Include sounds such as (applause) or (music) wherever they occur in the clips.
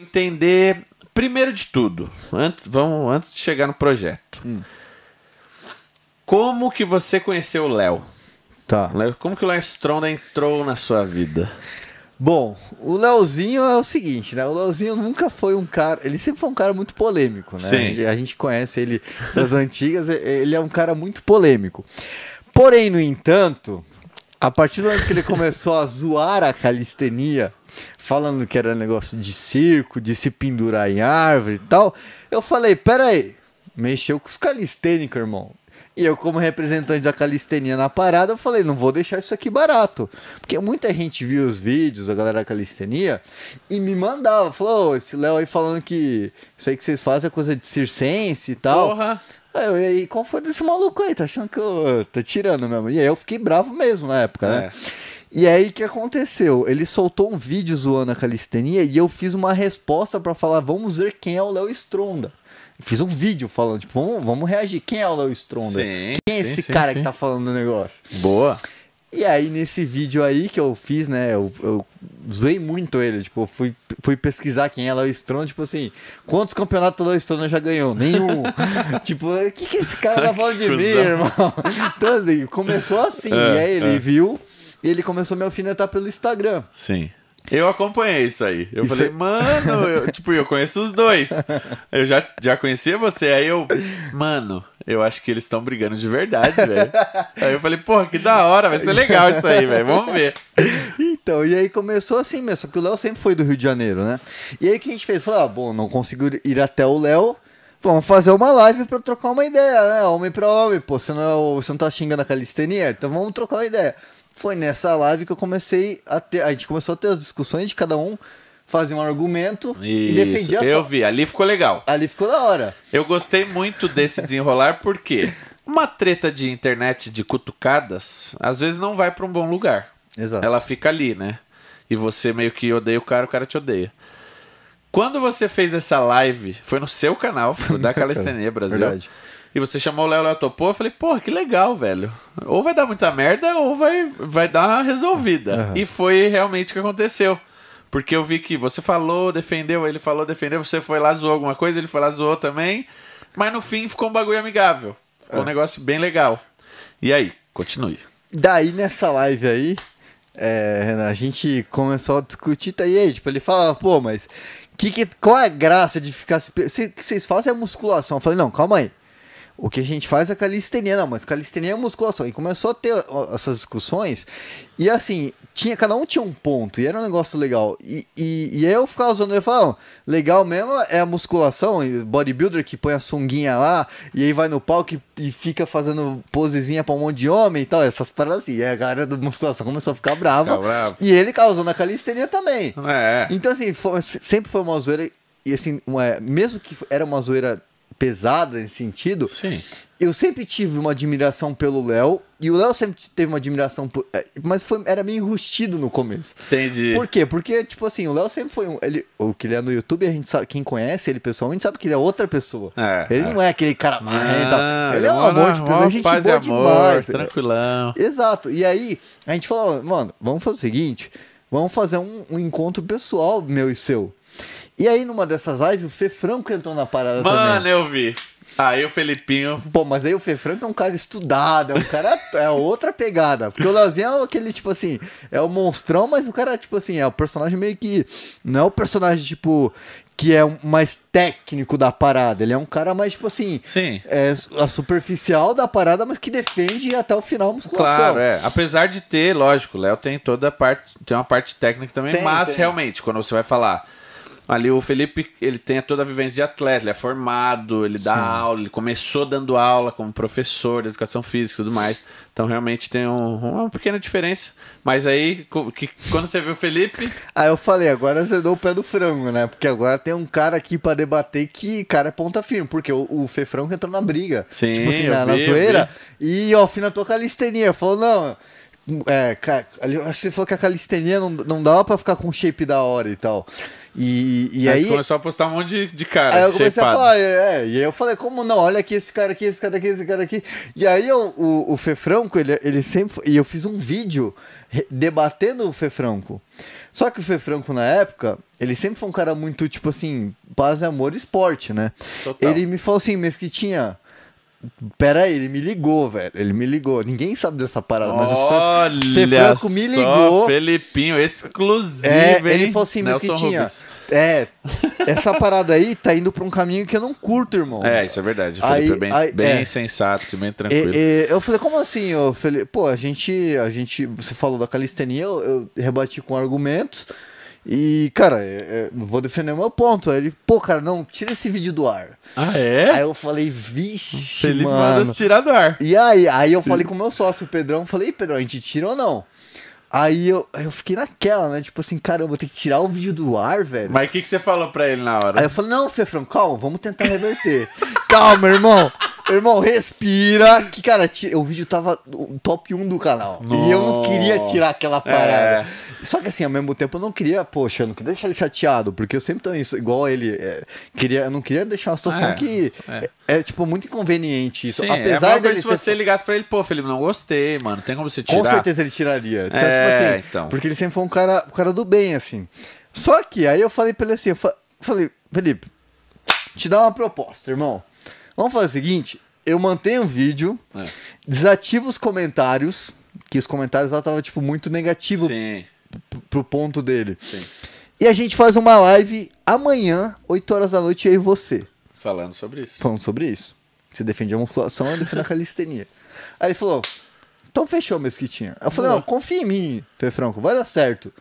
entender, primeiro de tudo, antes, vamos, antes de chegar no projeto. Hum. Como que você conheceu o Léo? Tá. Como que o Léo Stronda entrou na sua vida? Bom, o Léozinho é o seguinte, né? O Léozinho nunca foi um cara. Ele sempre foi um cara muito polêmico, né? Sim. A gente conhece ele das (laughs) antigas, ele é um cara muito polêmico. Porém, no entanto, a partir do momento que ele começou a zoar a calistenia, falando que era negócio de circo, de se pendurar em árvore e tal. Eu falei, peraí, mexeu com os calistênicos, irmão. E eu, como representante da calistenia na parada, eu falei, não vou deixar isso aqui barato. Porque muita gente viu os vídeos a galera da calistenia e me mandava, falou, esse Léo aí falando que isso aí que vocês fazem é coisa de circense e tal. Porra! Aí eu, e aí, qual foi desse maluco aí? Tá achando que eu tô tá tirando mesmo? E aí eu fiquei bravo mesmo na época, né? é. né? E aí que aconteceu? Ele soltou um vídeo zoando a calistenia e eu fiz uma resposta para falar: vamos ver quem é o Léo Stronda. Fiz um vídeo falando, tipo, vamos, vamos reagir. Quem é o Léo Stronda? Sim, quem é sim, esse sim, cara que tá falando do negócio? Boa. E aí, nesse vídeo aí que eu fiz, né? Eu, eu zoei muito ele. Tipo, fui, fui pesquisar quem é Léo Stronda. Tipo assim, quantos campeonatos Léo Stronda já ganhou? Nenhum. (laughs) tipo, o que, que esse cara tá falando de mim, irmão? (laughs) Então, assim, começou assim. É, e aí ele é. viu e ele começou a me alfinetar pelo Instagram. Sim. Eu acompanhei isso aí. Eu isso falei, é... mano, eu, (laughs) tipo, eu conheço os dois. Eu já, já conhecia você, aí eu, mano, eu acho que eles estão brigando de verdade, velho. (laughs) aí eu falei, porra, que da hora, vai ser legal isso aí, velho, vamos ver. Então, e aí começou assim mesmo, porque o Léo sempre foi do Rio de Janeiro, né? E aí o que a gente fez? Falou, ah, bom, não consigo ir até o Léo, Vamos fazer uma live pra trocar uma ideia, né? Homem pra homem, pô. Você não, é você não tá xingando a calistenia? Então vamos trocar uma ideia. Foi nessa live que eu comecei a ter. A gente começou a ter as discussões de cada um fazer um argumento Isso, e defendia Eu sua... vi, ali ficou legal. Ali ficou da hora. Eu gostei muito desse desenrolar porque uma treta de internet de cutucadas às vezes não vai para um bom lugar. Exato. Ela fica ali, né? E você meio que odeia o cara, o cara te odeia. Quando você fez essa live, foi no seu canal, foi da (laughs) Calistenia Brasil. Verdade. E você chamou o Léo, Léo topou. Eu falei, porra, que legal, velho. Ou vai dar muita merda ou vai, vai dar uma resolvida. Uhum. E foi realmente o que aconteceu. Porque eu vi que você falou, defendeu, ele falou, defendeu, você foi lá, zoou alguma coisa, ele foi lá, zoou também. Mas no fim ficou um bagulho amigável. Ficou um é. negócio bem legal. E aí, continue. Daí nessa live aí, é, a gente começou a discutir, tá aí, tipo, ele falava, pô, mas que, que, qual é a graça de ficar se. O que vocês fazem é musculação. Eu falei, não, calma aí. O que a gente faz é calistenia, não, mas calistenia é musculação. E começou a ter essas discussões. E assim, tinha, cada um tinha um ponto, e era um negócio legal. E, e, e aí eu ficava usando ele falava, legal mesmo é a musculação, bodybuilder que põe a sunguinha lá, e aí vai no palco e, e fica fazendo posezinha pra um monte de homem e tal, essas paradas assim. E a galera do musculação começou a ficar brava. e ele causou na calistenia também. É. Então assim, foi, sempre foi uma zoeira, e assim, uma, mesmo que era uma zoeira pesada nesse sentido. Sim. Eu sempre tive uma admiração pelo Léo e o Léo sempre teve uma admiração por. É, mas foi, era meio rustido no começo. Entendi. Por quê? Porque, tipo assim, o Léo sempre foi um. Ele, o que ele é no YouTube, a gente sabe, quem conhece ele pessoalmente sabe que ele é outra pessoa. É, ele é. não é aquele cara mais ah, Ele é um amor de pessoa, gente boa amor, demais. Tá tranquilão. Exato. E aí, a gente falou, mano, vamos fazer o seguinte: vamos fazer um, um encontro pessoal meu e seu. E aí, numa dessas lives, o Fê Franco entrou na parada Mano, também. Mano, eu vi. Aí o Felipinho. Pô, mas aí o Fê Franco é um cara estudado, é um cara. é outra pegada. Porque o Leozinho é aquele, tipo assim, é o monstrão, mas o cara, tipo assim, é o personagem meio que. Não é o personagem, tipo, que é mais técnico da parada. Ele é um cara mais, tipo assim. Sim. É a superficial da parada, mas que defende até o final a musculação. Claro, é. Apesar de ter, lógico, Léo tem toda a parte. Tem uma parte técnica também, tem, mas tem. realmente, quando você vai falar Ali o Felipe, ele tem toda a vivência de atleta, ele é formado, ele dá Sim. aula, ele começou dando aula como professor de educação física e tudo mais. Então realmente tem um, uma pequena diferença. Mas aí, que, quando você viu o Felipe. Ah, eu falei, agora você deu o pé do frango, né? Porque agora tem um cara aqui para debater que, cara, é ponta firme, porque o, o entrou na briga. Sim, tipo assim, na, vi, na zoeira. E tô com a calistenia. Falou, não. É, acho que você falou que a calistenia não, não dava pra ficar com shape da hora e tal. E, e aí, aí começou a postar um monte de, de cara. Aí eu comecei shapeado. a falar, é, e aí eu falei, como não? Olha aqui esse cara aqui, esse cara aqui, esse cara aqui. E aí eu, o, o Fefranco, ele, ele sempre. E eu fiz um vídeo debatendo o Fefranco. Só que o Fefranco, na época, ele sempre foi um cara muito, tipo assim, paz, amor esporte, né? Total. Ele me falou assim, que tinha Pera aí, ele me ligou, velho. Ele me ligou. Ninguém sabe dessa parada, mas Olha o Franco me ligou. Só, Felipinho, exclusivo, é, hein? Ele falou assim, mas que tinha. É, essa parada aí tá indo pra um caminho que eu não curto, irmão. É, isso é verdade. foi Felipe é bem, aí, bem é. sensato, bem é tranquilo. E, e, eu falei, como assim, Felipe? Pô, a gente, a gente. Você falou da calistenia, eu, eu rebati com argumentos. E, cara, é, é vou defender o meu ponto. Aí ele, pô, cara, não, tira esse vídeo do ar. Ah, é? Aí eu falei, vixe, ele mano. Ele tirar do ar. E aí, aí eu falei com o meu sócio, o Pedrão, falei, Pedrão, a gente tira ou não? Aí eu, eu fiquei naquela, né? Tipo assim, caramba, tem que tirar o vídeo do ar, velho. Mas o que, que você falou pra ele na hora? Aí eu falei, não, Fefrão, calma, vamos tentar reverter. (laughs) calma, irmão. Irmão, respira. Que, cara, o vídeo tava top 1 do canal. Nossa. E eu não queria tirar aquela parada. É. Só que assim, ao mesmo tempo, eu não queria, poxa, eu não queria deixar ele chateado, porque eu sempre tenho isso, igual ele. É, queria, eu não queria deixar uma situação é. que é. é, é tipo muito inconveniente isso. Sim, Apesar é se você ter... ligasse pra ele, pô, Felipe, não gostei, mano. Tem como você tirar? Com certeza ele tiraria. Então, tipo é, assim, então. Porque ele sempre foi um cara, um cara do bem, assim. Só que aí eu falei pra ele assim, eu falei, Felipe, te dá uma proposta, irmão. Vamos fazer o seguinte: eu mantenho o vídeo, é. desativo os comentários, que os comentários lá estavam, tipo, muito negativo Sim. pro ponto dele. Sim. E a gente faz uma live amanhã, 8 horas da noite, eu e você. Falando sobre isso. Falando sobre isso. Você defende a musculação, eu defendo a calistenia. (laughs) Aí ele falou, então fechou, Mesquitinha. Eu falei, não, confia em mim, Fê Franco, vai dar certo.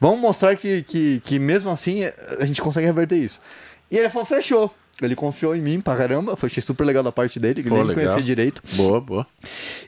Vamos mostrar que, que, que mesmo assim eh, a gente consegue reverter isso. E ele falou, fechou. Ele confiou em mim pra caramba. Foi super legal da parte dele, que Pô, nem legal. conhecia direito. Boa, boa.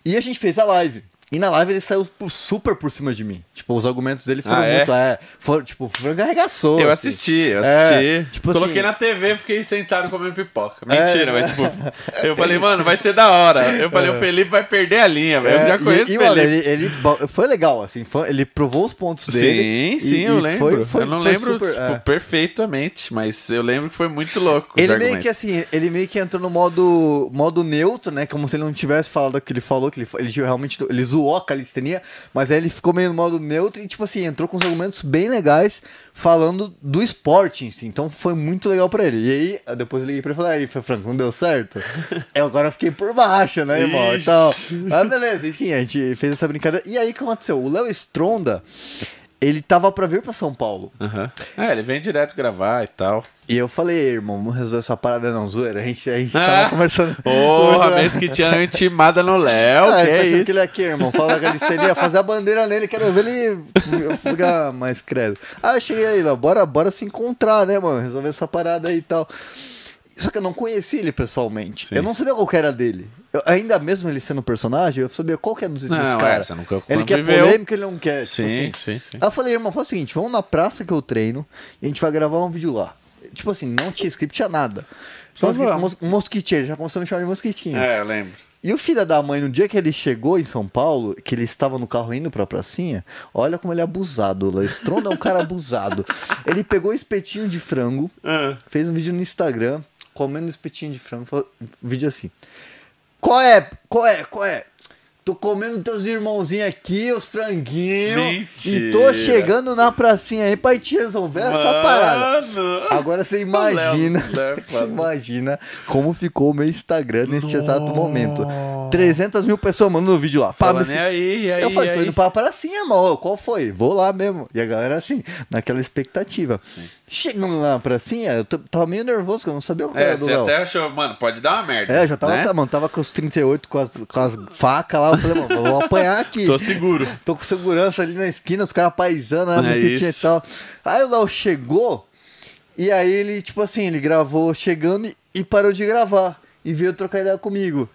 E a gente fez a live. E na live ele saiu super por cima de mim. Tipo, os argumentos dele foram ah, é? muito. É, foram, tipo, o frango arregaçou. Eu assim. assisti, eu é, assisti. É, tipo Coloquei assim, na TV fiquei sentado comendo pipoca. É. Mentira, mas tipo. (laughs) Eu falei, mano, vai ser da hora. Eu falei, o é. Felipe vai perder a linha, velho. Eu já conheço e, e, o Felipe. Ele, ele, foi legal, assim. Foi, ele provou os pontos dele. Sim, sim, eu lembro. Foi, foi, eu não lembro super, tipo, perfeitamente, mas eu lembro que foi muito louco. Ele meio argumentos. que assim, ele meio que entrou no modo, modo neutro, né? Como se ele não tivesse falado o que ele falou, que ele, ele realmente. Ele zoou zoou a calistenia, mas aí ele ficou meio no modo neutro e, tipo assim, entrou com uns argumentos bem legais falando do esporte em si. Então foi muito legal pra ele. E aí, depois eu liguei pra ele e falei, aí, Franco, não deu certo? (laughs) eu agora fiquei por baixo, né, irmão? Então, mas ah, beleza, enfim, a gente fez essa brincadeira. E aí, o que aconteceu? O Léo Stronda ele tava pra vir pra São Paulo. Uhum. É, ele vem direto gravar e tal. E eu falei, irmão, vamos resolver essa parada não, zoeira. A gente, a gente ah, tava conversando. (laughs) Porra, oh, mesmo que tinha intimada no Léo, ah, que tá é isso? que ele é aqui, irmão, fala que ele seria fazer a bandeira nele, quero ver ele ficar ah, mais credo. Ah, eu cheguei aí, Léo, bora, bora se encontrar, né, mano, resolver essa parada aí e tal. Só que eu não conheci ele pessoalmente. Sim. Eu não sabia qual era dele. Eu, ainda mesmo ele sendo personagem, eu sabia qual que é dos, não, desse é, cara. É, nunca, ele quer é viveu. polêmica, ele não quer. Tipo sim, tipo assim. sim, sim. Aí eu falei, irmão, faz o seguinte, vamos na praça que eu treino e a gente vai gravar um vídeo lá. Tipo assim, não tinha script, tinha nada. Então, então assim, mos, mosquitinho, ele já começou a me chamar de mosquitinho. É, eu lembro. E o filho da mãe, no dia que ele chegou em São Paulo, que ele estava no carro indo pra pracinha, olha como ele é abusado. O stronda é um cara abusado. (laughs) Ele pegou espetinho de frango, uh fez um vídeo no Instagram, comendo espetinho de frango. vídeo assim. Qual é? Qual é? Qual é? Tô comendo teus irmãozinhos aqui, os franguinhos. E tô chegando na pracinha aí pra te resolver Mano. essa parada. Agora você imagina. (laughs) você imagina como ficou o meu Instagram nesse exato momento. 300 mil pessoas mandando um vídeo lá. Fala, assim. aí, aí, eu falei, aí. tô indo pra pracinha, irmão. Qual foi? Vou lá mesmo. E a galera, assim, naquela expectativa. Sim. Chegando lá na pracinha, eu tava meio nervoso, que eu não sabia o que é, era do Você até achou, mano, pode dar uma merda. É, já tava, né? mano, tava com os 38, com as, com as facas lá. Eu falei, mano, vou apanhar aqui. tô seguro. Tô com segurança ali na esquina, os caras paisando, né, é e tal. Aí o Léo chegou, e aí ele, tipo assim, ele gravou chegando e, e parou de gravar. E veio trocar ideia comigo.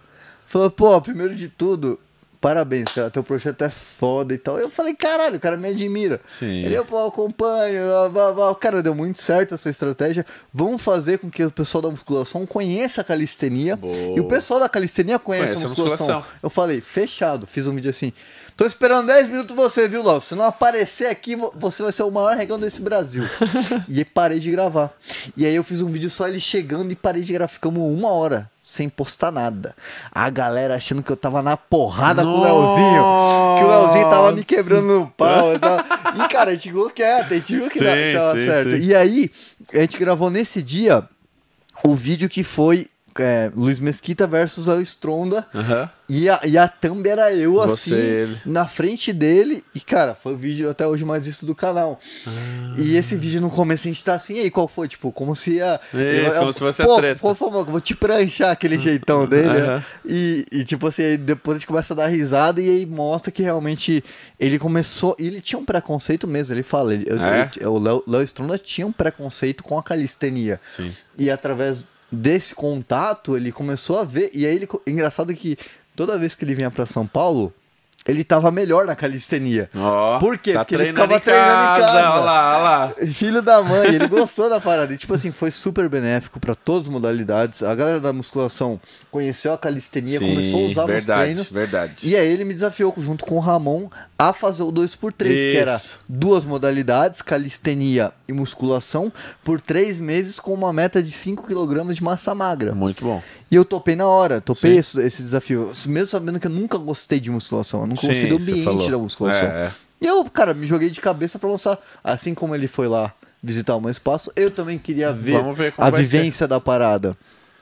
Falou, pô, primeiro de tudo, parabéns, cara, teu projeto é foda e tal. Eu falei, caralho, o cara me admira. Sim. Ele, pô, acompanho, blá, blá. cara, deu muito certo essa estratégia. Vamos fazer com que o pessoal da musculação conheça a calistenia Boa. e o pessoal da calistenia conheça, a, musculação. a, musculação. Eu falei, fechado, fiz um vídeo assim. Tô esperando 10 minutos você, viu, Lau? Se não aparecer aqui, você vai ser o maior regão desse Brasil. (laughs) e parei de gravar. E aí eu fiz um vídeo só ele chegando e parei de gravar. Ficamos uma hora sem postar nada. A galera achando que eu tava na porrada Nossa. com o Leozinho. Que o Leozinho tava me quebrando no pau. e, cara, a gente ficou quieto, a gente viu que sim, tava sim, certo. Sim. E aí, a gente gravou nesse dia o vídeo que foi é, Luiz Mesquita versus a Estronda. Uhum. E, a, e a thumb era eu, Você, assim, ele. na frente dele. E, cara, foi o vídeo até hoje mais visto do canal. Ah. E esse vídeo no começo a gente tá assim, e aí, qual foi? Tipo, como se a. Isso, eu, como se fosse pô, a treta. Qual foi, mano? Vou te pranchar aquele jeitão (laughs) dele. Uhum. E, e, tipo assim, depois a gente começa a dar risada e aí mostra que realmente ele começou. E ele tinha um preconceito mesmo, ele fala. Ele, é? o Léo Stronda tinha um preconceito com a calistenia. Sim. E através desse contato, ele começou a ver. E aí, ele, engraçado que toda vez que ele vinha para São Paulo, ele tava melhor na calistenia. Oh, Por quê? Tá Porque ele ficava treinando em casa. Olha lá, olha lá. Filho da mãe, ele gostou da parada. E, tipo assim, foi super benéfico para todas as modalidades. A galera da musculação conheceu a calistenia, Sim, começou a usar verdade, nos treinos. Verdade. E aí ele me desafiou, junto com o Ramon, a fazer o 2x3, que era duas modalidades, calistenia e musculação, por três meses com uma meta de 5 kg de massa magra. Muito bom. E eu topei na hora, topei esse, esse, desafio. Mesmo sabendo que eu nunca gostei de musculação. Eu curso ambiente da musculação. É, é, E eu, cara, me joguei de cabeça para lançar. Assim como ele foi lá visitar meu espaço, eu também queria ver, ver a vivência ser. da parada.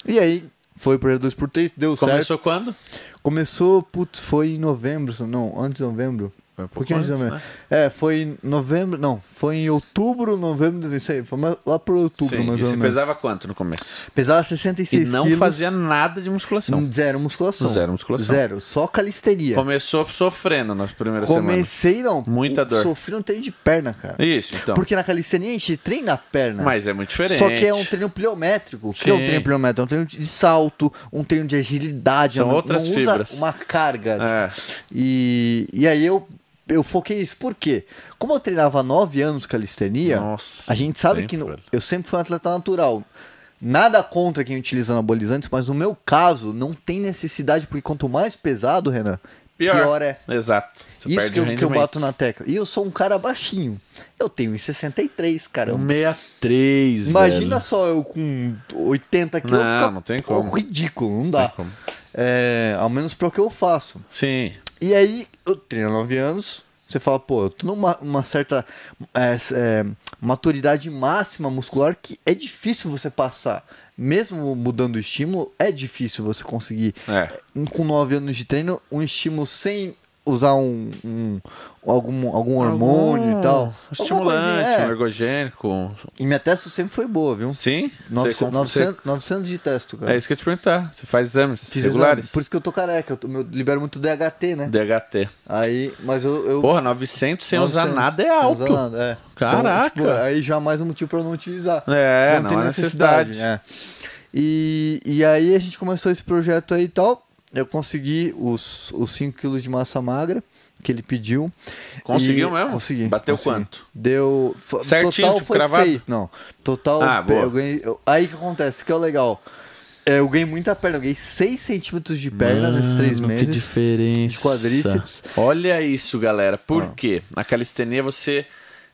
E aí, foi pro projeto 2x3, deu Começou certo. Começou quando? Começou, putz, foi em novembro, não, antes de novembro. Foi um pouco Porque antes, né? É, foi em novembro. Não, foi em outubro, novembro, dezembro. Foi lá pro outubro, Sim, mais ou menos. Você pesava quanto no começo? Pesava 66 e não quilos, fazia nada de musculação. Hum, zero musculação. Zero musculação. Zero, só calisteria. Começou sofrendo nas primeiras Comecei, semanas. Comecei, não. Muita dor. Sofri um treino de perna, cara. Isso, então. Porque na calistenia a gente treina a perna. Mas é muito diferente. Só que é um treino pliométrico. O que é um treino pliométrico? É um treino de salto, um treino de agilidade. São não, outras não fibras. usa uma carga. É. Tipo, e, e aí eu eu foquei isso. Por quê? Como eu treinava nove anos calistenia, Nossa, a gente sabe que no, eu sempre fui um atleta natural. Nada contra quem utiliza anabolizantes, mas no meu caso não tem necessidade, porque quanto mais pesado, Renan, pior, pior é. Exato. Você isso que eu, que eu, bato na tecla. E eu sou um cara baixinho. Eu tenho 63, cara. 63, Imagina velho. só eu com 80 quilos. Não, não tem como. ridículo, não dá. Não é, ao menos para o que eu faço. Sim. E aí, eu tenho 9 anos, você fala, pô, eu tô numa uma certa é, é, maturidade máxima muscular que é difícil você passar. Mesmo mudando o estímulo, é difícil você conseguir, é. com 9 anos de treino, um estímulo sem usar um, um algum, algum hormônio algum e tal. Ah, estimulante, é. um ergogênico. E minha testa sempre foi boa, viu? Sim. 900, 900, 900 de testo, cara. É isso que eu te perguntar. Você faz exames Fiz regulares? Exame. Por isso que eu tô careca. Eu, tô, eu libero muito DHT, né? DHT. Aí, mas eu... eu... Porra, 900 sem 900, usar nada é alto. Nada, é. Caraca. Então, tipo, aí já é mais um motivo pra eu não utilizar. É, não, não tem é necessidade. necessidade. É. E, e aí a gente começou esse projeto aí e tal eu consegui os, os 5 quilos de massa magra que ele pediu. Conseguiu mesmo? Consegui. Bateu consegui. quanto? Deu. Certinho, total tipo, foi cravado? seis. Não. Total. Ah, boa. Ganhei... aí que acontece, que é o legal. É, eu ganhei muita perna, eu ganhei 6 centímetros de perna Mano, nesses três meses. Que diferença. De quadríceps. Olha isso, galera. Por ah. quê? Na calistenia você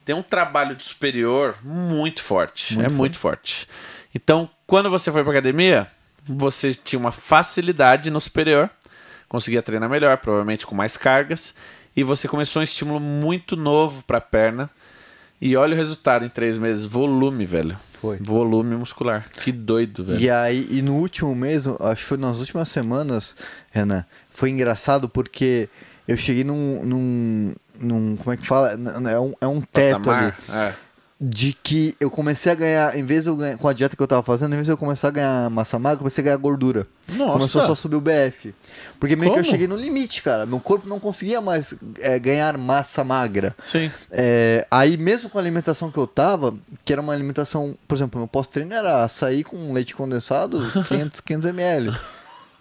tem um trabalho de superior muito forte. Muito é forte. muito forte. Então, quando você foi pra academia, você tinha uma facilidade no superior, conseguia treinar melhor, provavelmente com mais cargas, e você começou um estímulo muito novo para a perna. E olha o resultado em três meses, volume, velho. Foi. Volume muscular. Que doido, velho. E aí, e no último mês, acho que foi nas últimas semanas, Renan, foi engraçado porque eu cheguei num. num, num como é que fala? É um, é um teto Patamar, ali. É de que eu comecei a ganhar, em vez de eu ganhar, com a dieta que eu tava fazendo, em vez de eu começar a ganhar massa magra, eu comecei a ganhar gordura. Nossa. Começou só a subir o BF. Porque meio Como? que eu cheguei no limite, cara. Meu corpo não conseguia mais é, ganhar massa magra. Sim. É, aí mesmo com a alimentação que eu tava, que era uma alimentação, por exemplo, meu pós-treino era açaí com leite condensado, 500, 500 ml.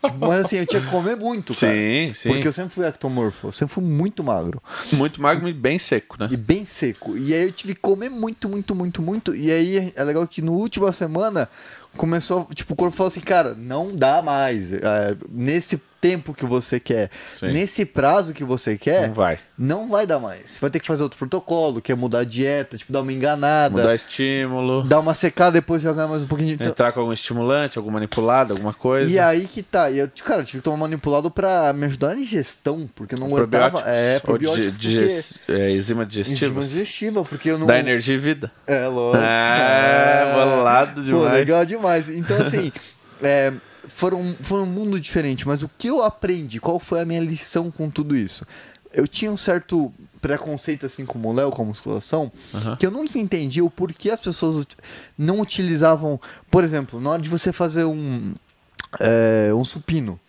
Tipo, mas assim, eu tinha que comer muito, cara. Sim, sim. Porque eu sempre fui ectomorfo. Eu sempre fui muito magro. Muito magro e bem seco, né? E bem seco. E aí eu tive que comer muito, muito, muito, muito. E aí é legal que no última semana começou, tipo, o corpo falou assim, cara, não dá mais. É, nesse tempo que você quer, Sim. nesse prazo que você quer, não vai. não vai dar mais. Você vai ter que fazer outro protocolo, que é mudar a dieta, tipo, dar uma enganada. Mudar estímulo. Dar uma secada, depois jogar mais um pouquinho de... Entrar com algum estimulante, algum manipulado, alguma coisa. E aí que tá. E eu, cara, tive que tomar manipulado pra me ajudar na digestão, porque eu não aguentava... É, probiótico. é, enzima digestiva. Enzima digestiva, porque eu não... Dá energia e vida. É, lógico. É, é... bolado demais. Pô, legal demais. Então, assim... (laughs) É, foram, foram um mundo diferente, mas o que eu aprendi, qual foi a minha lição com tudo isso? Eu tinha um certo preconceito, assim como o Léo, com a musculação, uhum. que eu nunca entendi o porquê as pessoas não utilizavam. Por exemplo, na hora de você fazer um, é, um supino,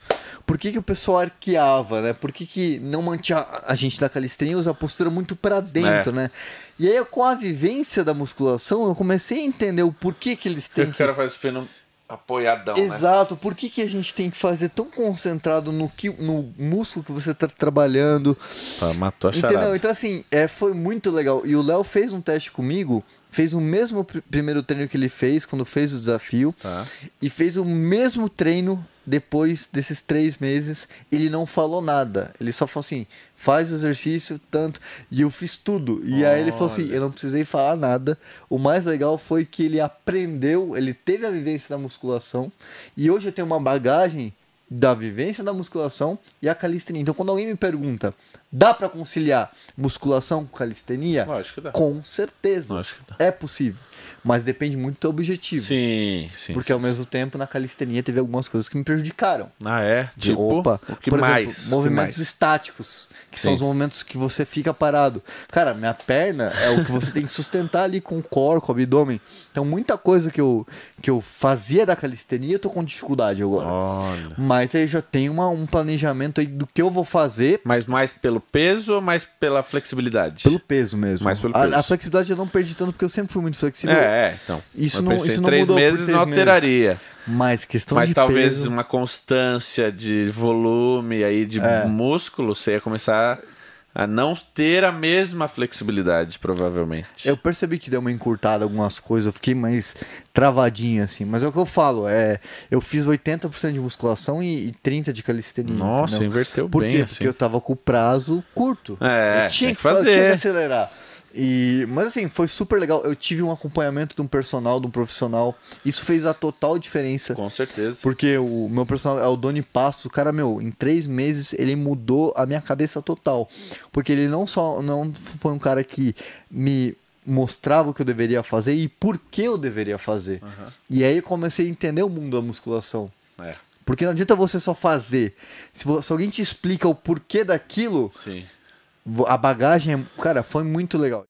por que, que o pessoal arqueava, né? Por que, que não mantinha a gente da calistenia usa a postura muito para dentro, é. né? E aí, com a vivência da musculação, eu comecei a entender o porquê que eles têm. Porque que... o cara faz supino apoiadão. Né? Exato. Né? Por que, que a gente tem que fazer tão concentrado no, que, no músculo que você tá trabalhando? matou a charada. Entendeu? Então, assim, é, foi muito legal. E o Léo fez um teste comigo fez o mesmo pr primeiro treino que ele fez quando fez o desafio tá. e fez o mesmo treino depois desses três meses. Ele não falou nada, ele só falou assim: faz exercício tanto e eu fiz tudo. E Olha. aí ele falou assim: eu não precisei falar nada. O mais legal foi que ele aprendeu, ele teve a vivência da musculação e hoje eu tenho uma bagagem da vivência da musculação e a calistenia. Então, quando alguém me pergunta, Dá para conciliar musculação com calistenia? Eu acho que dá. Com certeza. Eu acho que dá. É possível. Mas depende muito do teu objetivo. Sim, sim. Porque sim, ao sim. mesmo tempo na calistenia teve algumas coisas que me prejudicaram. Ah, é? De, tipo, opa, o que por mais? exemplo, movimentos mais? estáticos, que sim. são os momentos que você fica parado. Cara, minha perna é o que você tem que sustentar ali com o corpo, com o abdômen. Então muita coisa que eu, que eu fazia da calistenia eu tô com dificuldade agora. Olha. Mas aí já tem uma, um planejamento aí do que eu vou fazer. Mas mais pelo pelo peso ou mais pela flexibilidade? Pelo peso mesmo. Mais pelo peso. A, a, flexibilidade eu não perdi tanto porque eu sempre fui muito flexível. É, é então. Isso não, isso não três mudou meses três não alteraria. Meses. Mas questão Mas de talvez peso... uma constância de volume aí de é. músculo, você ia começar a não ter a mesma flexibilidade, provavelmente. Eu percebi que deu uma encurtada algumas coisas, eu fiquei mais travadinho assim, mas é o que eu falo, é, eu fiz 80% de musculação e, e 30 de calistenia. Nossa, entendeu? inverteu Por bem quê? Assim. Porque eu tava com o prazo curto. É, eu tinha que, que fazer, tinha que acelerar. E, mas assim, foi super legal. Eu tive um acompanhamento de um personal, de um profissional. Isso fez a total diferença. Com certeza. Porque o meu personal é o Doni Passo O cara, meu, em três meses ele mudou a minha cabeça total. Porque ele não só não foi um cara que me mostrava o que eu deveria fazer e por que eu deveria fazer. Uhum. E aí eu comecei a entender o mundo da musculação. É. Porque não adianta você só fazer. Se, se alguém te explica o porquê daquilo. Sim a bagagem, é, cara, foi muito legal.